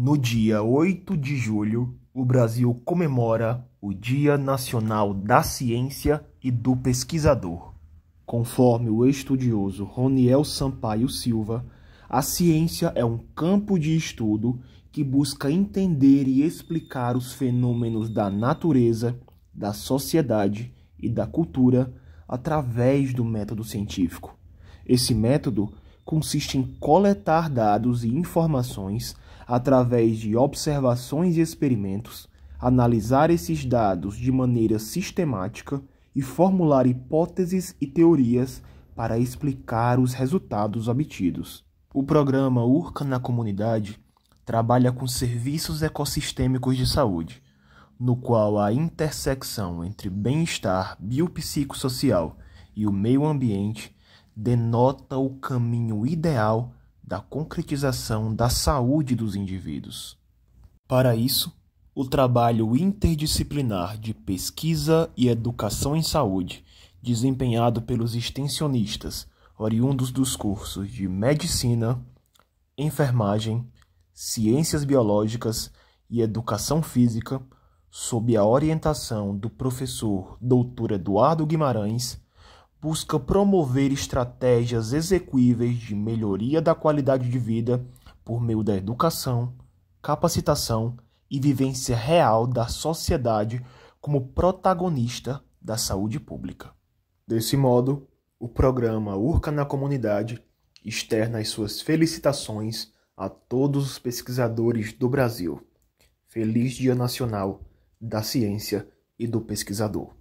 No dia 8 de julho, o Brasil comemora o Dia Nacional da Ciência e do Pesquisador. Conforme o estudioso Roniel Sampaio Silva, a ciência é um campo de estudo que busca entender e explicar os fenômenos da natureza, da sociedade e da cultura através do método científico. Esse método consiste em coletar dados e informações através de observações e experimentos, analisar esses dados de maneira sistemática e formular hipóteses e teorias para explicar os resultados obtidos. O programa Urca na Comunidade trabalha com serviços ecossistêmicos de saúde, no qual a intersecção entre bem-estar biopsicossocial e o meio ambiente denota o caminho ideal da concretização da saúde dos indivíduos. Para isso, o trabalho interdisciplinar de pesquisa e educação em saúde, desempenhado pelos extensionistas oriundos dos cursos de medicina, enfermagem, ciências biológicas e educação física, sob a orientação do professor Dr. Eduardo Guimarães, busca promover estratégias execuíveis de melhoria da qualidade de vida por meio da educação, capacitação e vivência real da sociedade como protagonista da saúde pública. Desse modo, o programa Urca na Comunidade externa as suas felicitações a todos os pesquisadores do Brasil. Feliz Dia Nacional da Ciência e do Pesquisador.